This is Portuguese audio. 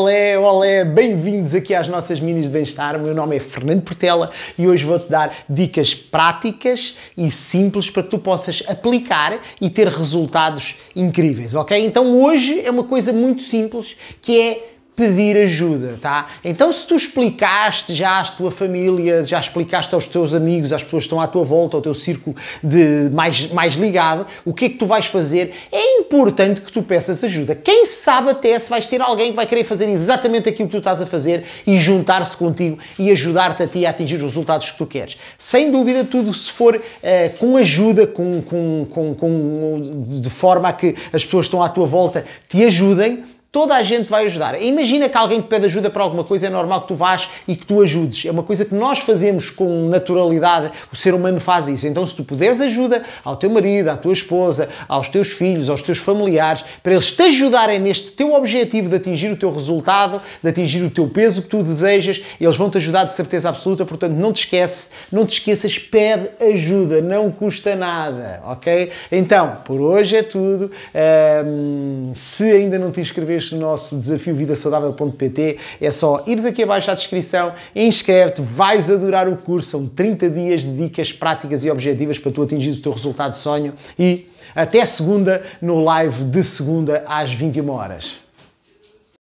Olé, olé, bem-vindos aqui às nossas minis de bem-estar. meu nome é Fernando Portela e hoje vou-te dar dicas práticas e simples para que tu possas aplicar e ter resultados incríveis, ok? Então hoje é uma coisa muito simples que é pedir ajuda, tá? Então, se tu explicaste já à tua família, já explicaste aos teus amigos, às pessoas que estão à tua volta, ao teu círculo de mais, mais ligado, o que é que tu vais fazer? É importante que tu peças ajuda. Quem sabe até se vais ter alguém que vai querer fazer exatamente aquilo que tu estás a fazer e juntar-se contigo e ajudar-te a ti a atingir os resultados que tu queres. Sem dúvida, tudo se for uh, com ajuda, com, com, com, com, de forma a que as pessoas que estão à tua volta te ajudem toda a gente vai ajudar. Imagina que alguém te pede ajuda para alguma coisa, é normal que tu vás e que tu ajudes. É uma coisa que nós fazemos com naturalidade, o ser humano faz isso. Então, se tu puderes ajuda ao teu marido, à tua esposa, aos teus filhos, aos teus familiares, para eles te ajudarem neste teu objetivo de atingir o teu resultado, de atingir o teu peso que tu desejas, eles vão te ajudar de certeza absoluta. Portanto, não te esquece, não te esqueças, pede ajuda, não custa nada, ok? Então, por hoje é tudo. Um, se ainda não te inscreveste, deste nosso desafio vida saudável.pt. É só ires aqui abaixo à descrição, inscreve-te, vais adorar o curso. São 30 dias de dicas práticas e objetivas para tu atingir o teu resultado de sonho. E até segunda no live de segunda às 21 horas.